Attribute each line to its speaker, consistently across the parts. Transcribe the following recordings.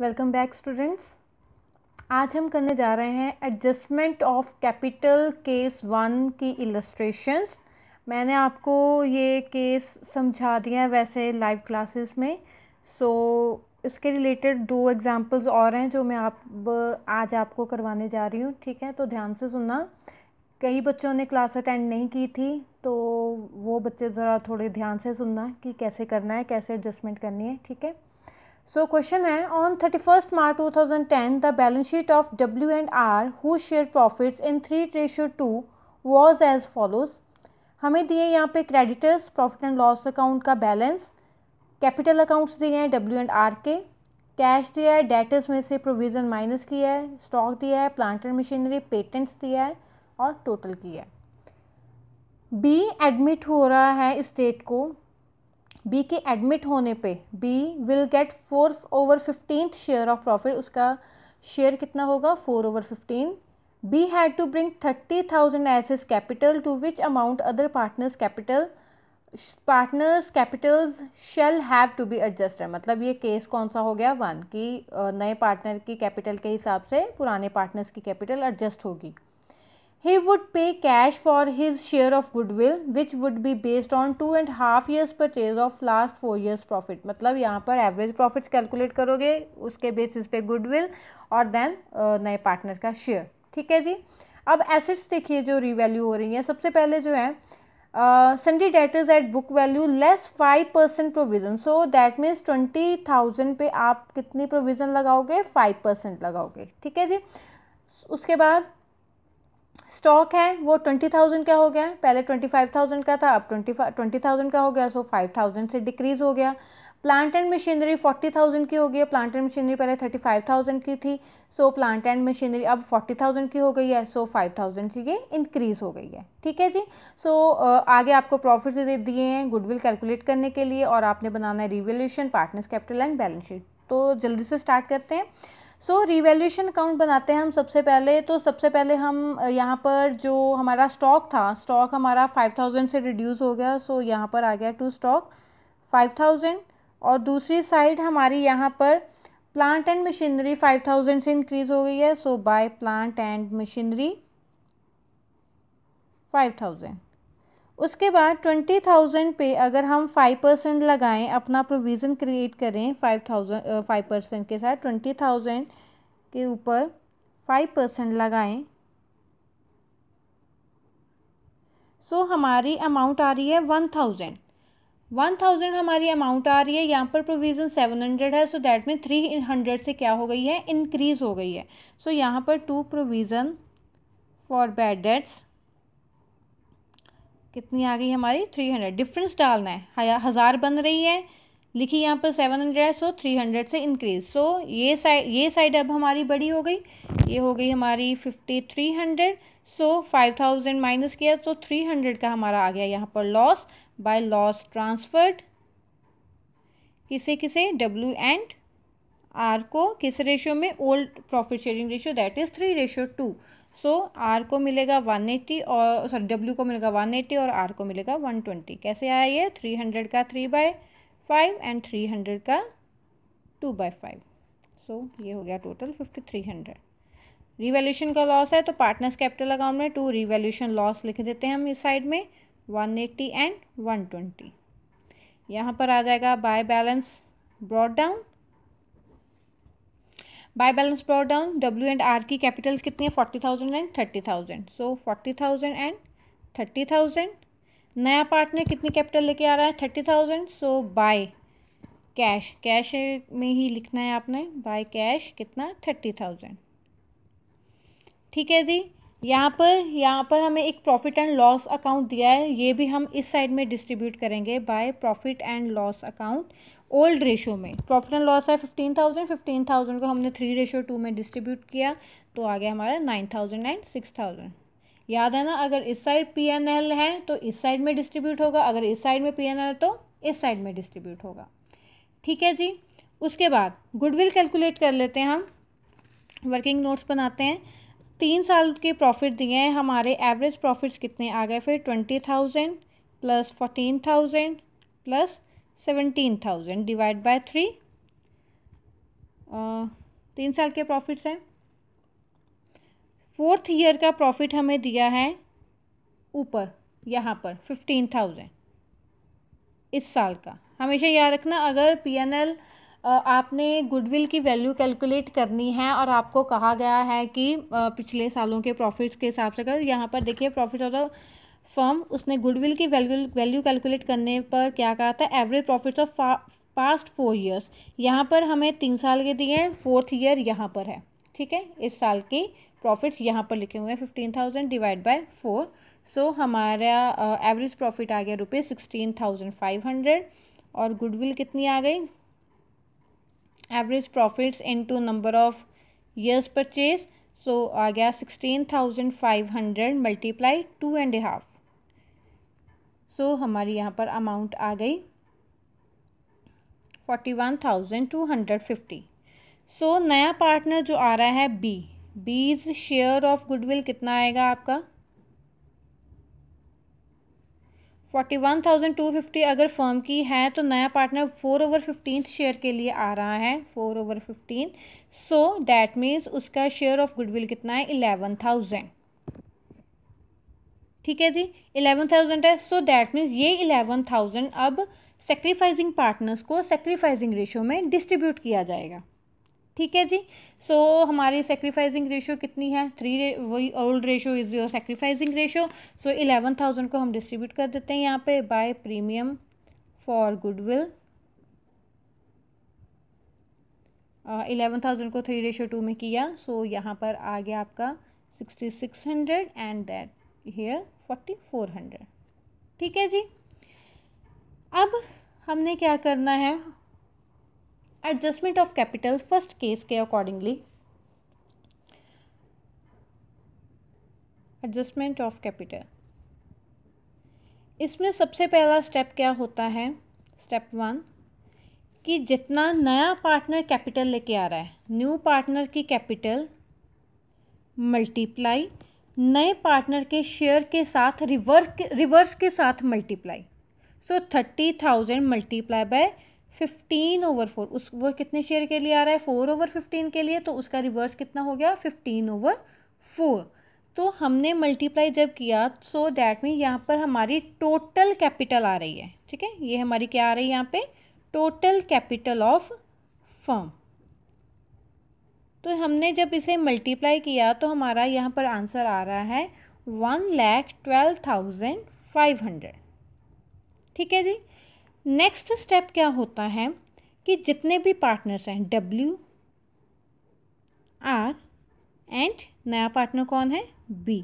Speaker 1: Welcome back students आज हम करने जा रहे हैं adjustment of capital case one की इलस्ट्रेशंस मैंने आपको ये केस समझा दिया है वैसे लाइव क्लासेस में सो so, इसके रिलेटेड दो एग्जांपल्स और हैं जो मैं आप आज आपको करवाने जा रही हूँ ठीक है तो ध्यान से सुनना कई बच्चों ने क्लास अटेंड नहीं की थी तो वो बच्चे ज़रा थोड़े ध्यान से सुनना कि कैसे करना है कैसे एडजस्टमेंट करनी है ठीक है सो क्वेश्चन है on thirty first March two thousand ten the balance sheet of W and R who share profits in three ratio two was as follows हमें दिए यहाँ पे creditors profit and loss account का balance capital accounts दिए हैं W and R के cash दिया है डेटर्स में से प्रोविज़न माइनस किया है स्टॉक दिया है प्लांट एंड मशीनरी पेटेंट्स दिया है और टोटल किया है बी एडमिट हो रहा है स्टेट को बी के एडमिट होने पे B will get four over fifteen share of profit उसका शेयर कितना होगा four over fifteen B had to bring thirty thousand as capital to which amount other partners capital partners capitals shall have to be adjusted मतलब ये case कौन सा हो गया one कि नए पार्टनर की कैपिटल के हिसाब से पुराने पार्टनर्स की कैपिटल एडजस्ट होगी He would pay cash for his share of goodwill, which would be based on two and half years purchase of last four years profit. मतलब यहाँ पर average profits calculate करोगे उसके basis पे goodwill और then नए partner का share. ठीक है जी अब assets देखिए जो revalue हो रही है सबसे पहले जो है sundry debtors at book value less five percent provision so that means twenty thousand पे आप कितनी प्रोविज़न लगाओगे फाइव परसेंट लगाओगे ठीक है जी उसके बाद स्टॉक है वो ट्वेंटी थाउजेंड का हो गया है पहले ट्वेंटी फाइव थाउजेंड का था अब ट्वेंटी ट्वेंटी थाउजेंड का हो गया सो फाइव थाउजेंड से डिक्रीज़ हो गया plant and machinery forty thousand की हो गई है प्लांट एंड मशीनरी पहले थर्टी फाइव थाउजेंड की थी सो प्लांट एंड मशीनरी अब फोर्टी थाउजेंड की हो गई है सो फाइव थाउजेंड से ये इंक्रीज़ हो गई है ठीक है जी सो so, आगे आपको प्रॉफिट दे दिए हैं गुडविल कैलकुलेट करने के लिए और आपने बनाना है revaluation partners capital and balance sheet तो जल्दी से स्टार्ट करते हैं सो रिवेल्यूशन अकाउंट बनाते हैं हम सबसे पहले तो सबसे पहले हम यहाँ पर जो हमारा स्टॉक था स्टॉक हमारा फाइव थाउजेंड से रिड्यूस हो गया सो so यहाँ पर आ गया टू स्टॉक फाइव थाउजेंड और दूसरी साइड हमारी यहाँ पर plant and machinery five thousand से इंक्रीज़ हो गई है so by plant and machinery five thousand उसके बाद ट्वेंटी थाउजेंड पे अगर हम फाइव परसेंट लगाएँ अपना प्रोविज़न क्रिएट करें फाइव थाउजेंड फाइव परसेंट के साथ ट्वेंटी थाउजेंड के ऊपर फाइव परसेंट लगाएँ सो so, हमारी अमाउंट आ रही है वन थाउजेंड वन थाउजेंड हमारी अमाउंट आ रही है यहाँ पर प्रोविज़न सेवन हंड्रेड है so that mean three hundred से क्या हो गई है इंक्रीज़ हो गई है सो so, यहाँ पर to provision for bad debts कितनी आ गई हमारी थ्री हंड्रेड डिफरेंस डालना है हज़ार बन रही है लिखी यहाँ पर seven hundred so three hundred से इंक्रीज सो ये साइड ये साइड अब हमारी बड़ी हो गई ये हो गई हमारी fifty three hundred so five thousand minus किया तो थ्री हंड्रेड का हमारा आ गया यहाँ पर लॉस बाय लॉस ट्रांसफर्ड किसे किसे डब्ल्यू एंड आर को किस रेशियो में old profit sharing ratio that is three ratio two so R को मिलेगा वन एट्टी और सॉरी डब्ल्यू को मिलेगा वन और आर को मिलेगा वन ट्वेंटी कैसे आया ये थ्री हंड्रेड का three by five and three hundred का टू बाय फाइव सो ये हो गया total fifty three hundred revaluation का लॉस है तो पार्टनर्स कैपिटल अकाउंट में टू रिवेल्यूशन लॉस लिख देते हैं हम इस साइड में वन एंड वन ट्वेंटी यहाँ पर आ जाएगा by balance brought down by balance brought down W and R की कैपिटल कितनी है forty thousand and thirty thousand so forty thousand and thirty thousand नया पार्टनर कितनी कैपिटल लेके आ रहा है thirty thousand so by cash cash में ही लिखना है आपने बाय कैश कितना थर्टी थाउजेंड ठीक है जी यहाँ पर यहाँ पर हमें एक प्रॉफिट एंड लॉस अकाउंट दिया है ये भी हम इस साइड में डिस्ट्रीब्यूट करेंगे by profit and loss account old ratio में प्रॉफिट एंड लॉस है फिफ्टीन थाउजेंड फिफ्टीन थाउजेंड को हमने थ्री रेशो टू में डिस्ट्रीब्यूट किया तो आ गया हमारा nine thousand and six thousand याद है ना अगर इस साइड पी एन एल है तो इस साइड में डिस्ट्रीब्यूट होगा अगर इस साइड में पी एन एल तो इस साइड में डिस्ट्रीब्यूट होगा ठीक है जी उसके बाद गुडविल कैलकुलेट कर लेते हैं हम वर्किंग नोट्स बनाते हैं तीन साल के प्रॉफिट दिए हैं हमारे एवरेज प्रॉफिट्स कितने आ गए फिर twenty thousand plus fourteen thousand plus seventeen thousand divide by three तीन साल के प्रॉफिट्स हैं फोर्थ ईयर का प्रॉफिट हमें दिया है ऊपर यहाँ पर फिफ्टीन थाउजेंड इस साल का हमेशा याद रखना अगर पी एन एल आपने गुडविल की वैल्यू कैलकुलेट करनी है और आपको कहा गया है कि पिछले सालों के प्रॉफिट्स के हिसाब से अगर यहाँ पर देखिए प्रॉफिट द फर्म उसने गुडविल की वैल्यू वैल्यू कैलकुलेट करने पर क्या कहा था average profits of past four years यहाँ पर हमें तीन साल के दिए हैं फोर्थ ईयर यहाँ पर है ठीक है इस साल की प्रॉफिट्स यहाँ पर लिखे हुए हैं fifteen thousand divide by four so हमारा एवरेज uh, प्रॉफिट आ गया रुपये सिक्सटीन थाउजेंड फाइव हंड्रेड और गुडविल कितनी आ गई average profits into number of years purchase so आ गया sixteen thousand five hundred multiply two and half so हमारी यहाँ पर अमाउंट आ गई forty one thousand two hundred fifty so नया पार्टनर जो आ रहा है बी बीज शेयर ऑफ गुडविल कितना आएगा आपका forty one thousand two fifty अगर फर्म की है तो नया partner four over fifteen share के लिए आ रहा है four over fifteen so that means उसका शेयर ऑफ गुडविल कितना है इलेवन थाउजेंड ठीक है जी इलेवन थाउजेंड है सो दैट मीन्स ये इलेवन थाउजेंड अब सेक्रीफाइजिंग पार्टनर्स को सेक्रीफाइजिंग रेशो में डिस्ट्रीब्यूट किया जाएगा ठीक है जी सो so, हमारी सेक्रीफाइजिंग रेशो कितनी है थ्री वही old ratio is your sacrificing ratio so eleven thousand को हम डिस्ट्रीब्यूट कर देते हैं यहाँ पे by premium for goodwill eleven thousand को थ्री रेशो टू में किया सो so, यहाँ पर आ गया आपका sixty six hundred and that here forty four hundred ठीक है जी अब हमने क्या करना है adjustment of capital first case के अकॉर्डिंगली एडजस्टमेंट ऑफ कैपिटल इसमें सबसे पहला स्टेप क्या होता है स्टेप वन कि जितना नया पार्टनर कैपिटल लेके आ रहा है न्यू पार्टनर की कैपिटल मल्टीप्लाई नए पार्टनर के शेयर के साथ रिवर्स रिवर्स के साथ multiply so thirty thousand multiply by fifteen over four उस वो कितने शेयर के लिए आ रहा है फोर ओवर फिफ्टीन के लिए तो उसका रिवर्स कितना हो गया फिफ्टीन ओवर फोर तो हमने मल्टीप्लाई जब किया सो दैट मीन यहाँ पर हमारी टोटल कैपिटल आ रही है ठीक है ये हमारी क्या आ रही है यहाँ पे टोटल कैपिटल ऑफ फर्म तो हमने जब इसे मल्टीप्लाई किया तो हमारा यहाँ पर आंसर आ रहा है one lakh twelve thousand five hundred ठीक है जी नेक्स्ट स्टेप क्या होता है कि जितने भी पार्टनर्स हैं डब्ल्यू आर एंड नया पार्टनर कौन है बी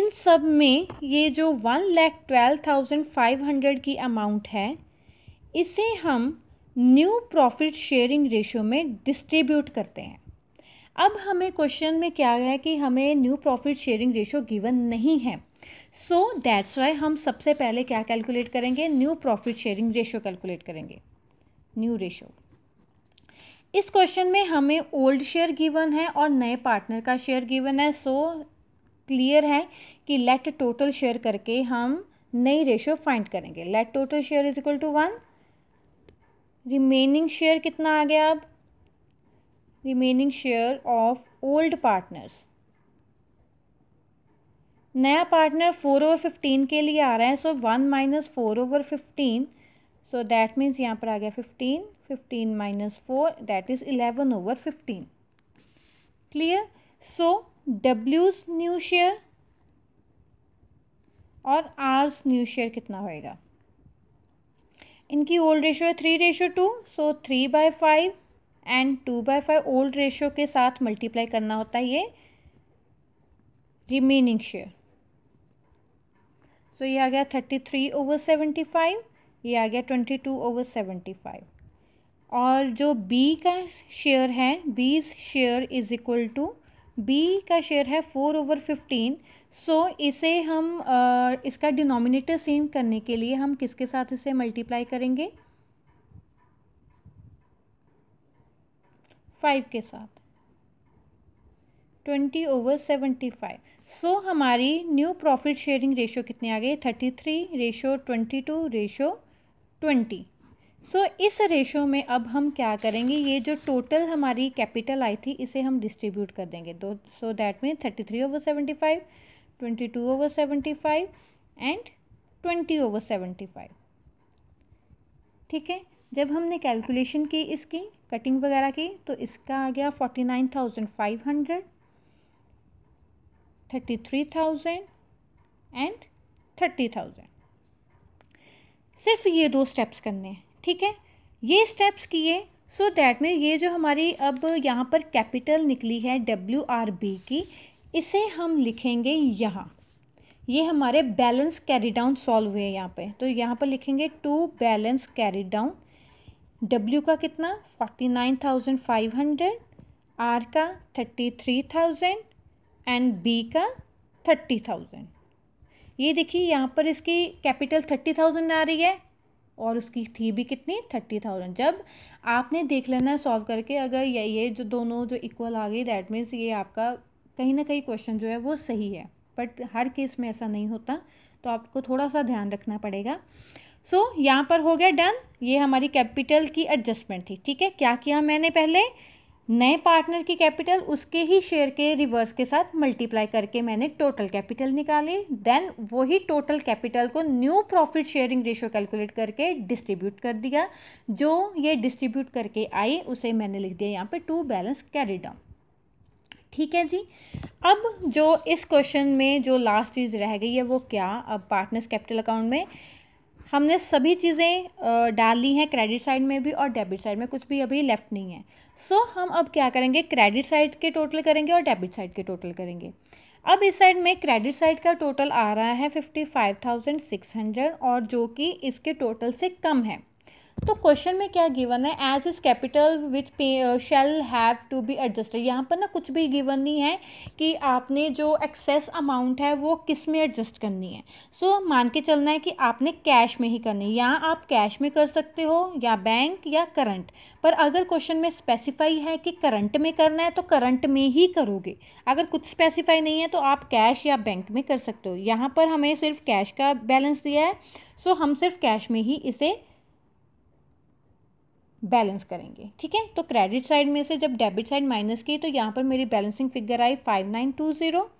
Speaker 1: इन सब में ये जो one lakh twelve thousand five hundred की अमाउंट है इसे हम न्यू प्रॉफिट शेयरिंग रेशियो में डिस्ट्रीब्यूट करते हैं अब हमें क्वेश्चन में क्या है कि हमें new profit sharing ratio given नहीं है सो दैट्स वाई हम सबसे पहले क्या कैलकुलेट करेंगे new profit sharing ratio calculate करेंगे न्यू रेशियो इस क्वेश्चन में हमें ओल्ड शेयर गिवन है और नए पार्टनर का शेयर गिवन है सो so, क्लियर है कि लेट टोटल शेयर करके हम नई रेशियो फाइंड करेंगे let total share is equal to one remaining share कितना आ गया अब remaining share of old partners नया पार्टनर फोर ओवर फिफ्टीन के लिए आ रहा है so one minus four over fifteen so that means यहाँ पर आ गया fifteen fifteen minus four that is eleven over fifteen clear so डब्ल्यूज न्यू शेयर और आर्स न्यू शेयर कितना होएगा इनकी ओल्ड रेशो है three ratio two so three by five and two by five old ratio के साथ multiply करना होता है ये रिमेनिंग शेयर सो ये आ गया thirty three over seventy five ये आ गया twenty two over seventy five और जो बी का शेयर है B's share is equal to B का शेयर है four over fifteen so so, इसे हम आ, इसका डिनोमिनेटर सेम करने के लिए हम किसके साथ इसे मल्टीप्लाई करेंगे फाइव के साथ twenty over seventy five so हमारी न्यू प्रॉफिट शेयरिंग रेशो कितने आ गए thirty three ratio twenty two ratio twenty so इस रेशो में अब हम क्या करेंगे ये जो टोटल हमारी कैपिटल आई थी इसे हम डिस्ट्रीब्यूट कर देंगे दो so that mean thirty three over seventy five twenty two over seventy five and twenty over seventy five ठीक है जब हमने कैलकुलेशन की इसकी कटिंग वगैरह की तो इसका आ गया forty nine thousand five hundred thirty three thousand and thirty thousand सिर्फ ये दो स्टेप्स करने हैं ठीक है ये स्टेप्स किए सो दैट मीन ये जो हमारी अब यहाँ पर कैपिटल निकली है डब्ल्यू आर बी की इसे हम लिखेंगे यहाँ ये हमारे बैलेंस कैरी डाउन सॉल्व हुए यहाँ पे तो यहाँ पर लिखेंगे to balance carry down W का कितना forty nine thousand five hundred R का thirty three thousand and B का थर्टी थाउजेंड ये देखिए यहाँ पर इसकी कैपिटल थर्टी थाउजेंड आ रही है और उसकी थी भी कितनी थर्टी थाउजेंड जब आपने देख लेना है सॉल्व करके अगर ये, ये जो दोनों जो इक्वल आ गई दैट मीन्स ये आपका कहीं ना कहीं क्वेश्चन जो है वो सही है बट हर केस में ऐसा नहीं होता तो आपको थोड़ा सा ध्यान रखना पड़ेगा सो so, यहाँ पर हो गया डन ये हमारी कैपिटल की एडजस्टमेंट थी ठीक है क्या किया मैंने पहले नए पार्टनर की कैपिटल उसके ही शेयर के रिवर्स के साथ मल्टीप्लाई करके मैंने टोटल कैपिटल निकाली देन वही टोटल कैपिटल को new profit sharing ratio calculate करके डिस्ट्रीब्यूट कर दिया जो ये डिस्ट्रीब्यूट करके आई उसे मैंने लिख दिया यहाँ पे टू बैलेंस कैरी डाउन ठीक है जी अब जो इस क्वेश्चन में जो लास्ट चीज़ रह गई है वो क्या अब पार्टनर्स कैपिटल अकाउंट में हमने सभी चीज़ें डाल ली हैं क्रेडिट साइड में भी और डेबिट साइड में कुछ भी अभी लेफ्ट नहीं है सो so, हम अब क्या करेंगे क्रेडिट साइड के टोटल करेंगे और डेबिट साइड के टोटल करेंगे अब इस साइड में क्रेडिट साइड का टोटल आ रहा है fifty five thousand six hundred और जो कि इसके टोटल से कम है तो क्वेश्चन में क्या गिवन है एज इज कैपिटल विथ पे shall have to be adjusted यहाँ पर ना कुछ भी गिवन नहीं है कि आपने जो एक्सेस अमाउंट है वो किस में एडजस्ट करनी है सो so, मान के चलना है कि आपने कैश में ही करनी है या आप कैश में कर सकते हो या बैंक या करंट पर अगर क्वेश्चन में स्पेसिफाई है कि करंट में करना है तो करंट में ही करोगे अगर कुछ स्पेसिफाई नहीं है तो आप कैश या बैंक में कर सकते हो यहाँ पर हमें सिर्फ कैश का बैलेंस दिया है सो so, हम सिर्फ कैश में ही इसे बैलेंस करेंगे ठीक है तो क्रेडिट साइड में से जब डेबिट साइड माइनस की तो यहाँ पर मेरी बैलेंसिंग फिगर आई फाइव नाइन टू ज़ीरो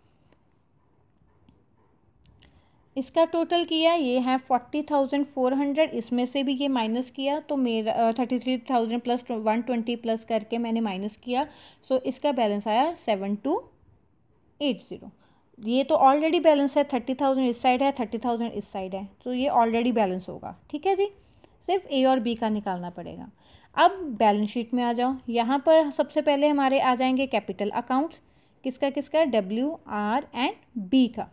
Speaker 1: इसका टोटल किया ये है फोर्टी थाउजेंड फोर हंड्रेड इसमें से भी ये माइनस किया तो मेरा thirty three thousand plus one twenty plus करके मैंने माइनस किया सो इसका बैलेंस आया सेवन टू एट ज़ीरो ये तो ऑलरेडी बैलेंस है थर्टी थाउजेंड इस साइड है थर्टी थाउजेंड इस साइड है तो ये ऑलरेडी बैलेंस होगा ठीक है जी सिर्फ ए और बी का निकालना पड़ेगा अब बैलेंस शीट में आ जाओ यहाँ पर सबसे पहले हमारे आ जाएंगे कैपिटल अकाउंट्स किसका किसका डब्ल्यू आर एंड बी का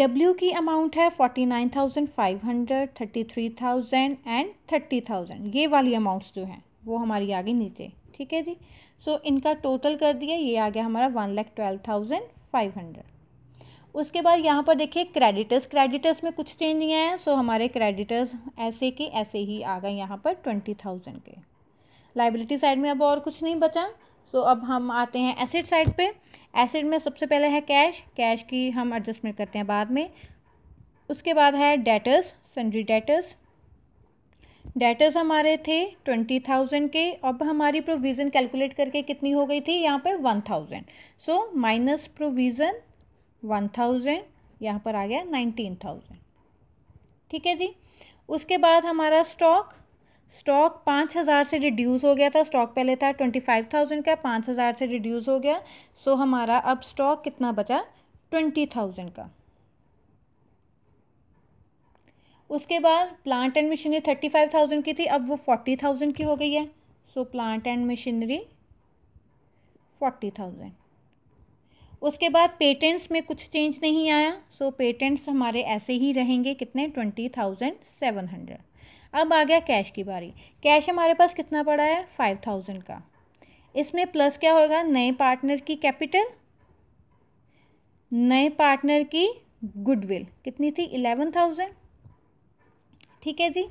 Speaker 1: डब्ल्यू की अमाउंट है forty nine thousand five hundred thirty three thousand and thirty thousand ये वाली अमाउंट्स जो हैं वो हमारी आ गई नीचे ठीक है जी सो so, इनका टोटल कर दिया ये आ गया हमारा one lakh twelve thousand five hundred उसके बाद यहाँ पर देखिए क्रेडिटर्स क्रेडिटर्स में कुछ चेंज नहीं आया सो हमारे क्रेडिटर्स ऐसे के ऐसे ही आ गए यहाँ पर ट्वेंटी थाउजेंड के लाइबिलिटी साइड में अब और कुछ नहीं बचा सो अब हम आते हैं एसिड साइड पे एसिड में सबसे पहले है कैश कैश की हम एडजस्टमेंट करते हैं बाद में उसके बाद है डेटर्स सन्ड्री डेटर्स डेटर्स हमारे थे ट्वेंटी थाउजेंड के अब हमारी प्रोविज़न कैलकुलेट करके कितनी हो गई थी यहाँ पे one thousand so minus provision one thousand यहाँ पर आ गया नाइनटीन थाउजेंड ठीक है जी उसके बाद हमारा स्टॉक स्टॉक पाँच हज़ार से रिड्यूस हो गया था स्टॉक पहले था ट्वेंटी फाइव थाउजेंड का पाँच हज़ार से रिड्यूस हो गया सो हमारा अब स्टॉक कितना बचा ट्वेंटी थाउजेंड का उसके बाद plant and machinery thirty five thousand की थी अब वो फोर्टी थाउजेंड की हो गई है so plant and machinery forty thousand उसके बाद पेटेंट्स में कुछ चेंज नहीं आया सो so पेटेंट्स हमारे ऐसे ही रहेंगे कितने ट्वेंटी थाउजेंड सेवन हंड्रेड अब आ गया कैश की बारी कैश हमारे पास कितना पड़ा है फाइव थाउजेंड का इसमें प्लस क्या होगा नए पार्टनर की कैपिटल नए पार्टनर की गुडविल कितनी थी इलेवन थाउजेंड ठीक है जी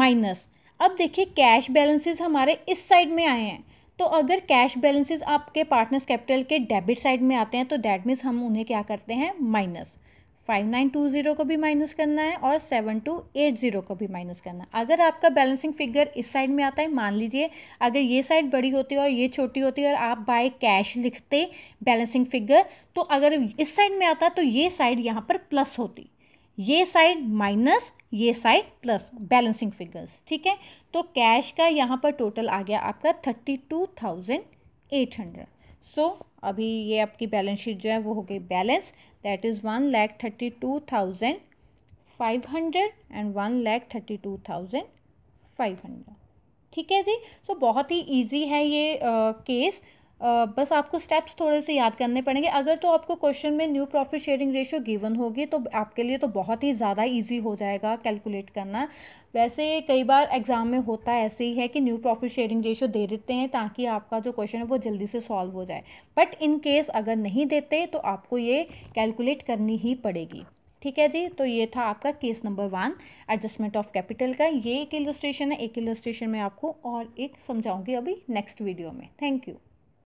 Speaker 1: माइनस अब देखिए कैश बैलेंसेस हमारे इस साइड में आए हैं तो अगर कैश बैलेंसेस आपके पार्टनर्स कैपिटल के डेबिट साइड में आते हैं तो दैट मीन्स हम उन्हें क्या करते हैं minus five nine two zero को भी माइनस करना है और सेवन टू एट ज़ीरो को भी माइनस करना है अगर आपका बैलेंसिंग फिगर इस साइड में आता है मान लीजिए अगर ये साइड बड़ी होती है और ये छोटी होती है और आप बाय कैश लिखते बैलेंसिंग फिगर तो अगर इस साइड में आता तो ये साइड यहाँ पर प्लस होती ये साइड माइनस ये साइड प्लस बैलेंसिंग फिगर्स ठीक है तो कैश का यहाँ पर टोटल आ गया आपका thirty two thousand eight hundred so अभी ये आपकी बैलेंस शीट जो है वो हो गई balance that is one lakh thirty two thousand five hundred and one lakh thirty two thousand five hundred ठीक है जी सो so, बहुत ही ईजी है ये केस uh, बस आपको स्टेप्स थोड़े से याद करने पड़ेंगे अगर तो आपको क्वेश्चन में new profit sharing ratio given होगी तो आपके लिए तो बहुत ही ज़्यादा ईजी हो जाएगा कैलकुलेट करना वैसे कई बार एग्ज़ाम में होता ऐसे ही है कि न्यू प्रॉफिट शेयरिंग रेशियो दे देते हैं ताकि आपका जो क्वेश्चन है वो जल्दी से सॉल्व हो जाए बट इन केस अगर नहीं देते तो आपको ये कैलकुलेट करनी ही पड़ेगी ठीक है जी तो ये था आपका case number one adjustment of capital का ये एक इलस्ट्रेशन है एक इलस्ट्रेशन में आपको और एक समझाऊंगी अभी नेक्स्ट वीडियो में थैंक यू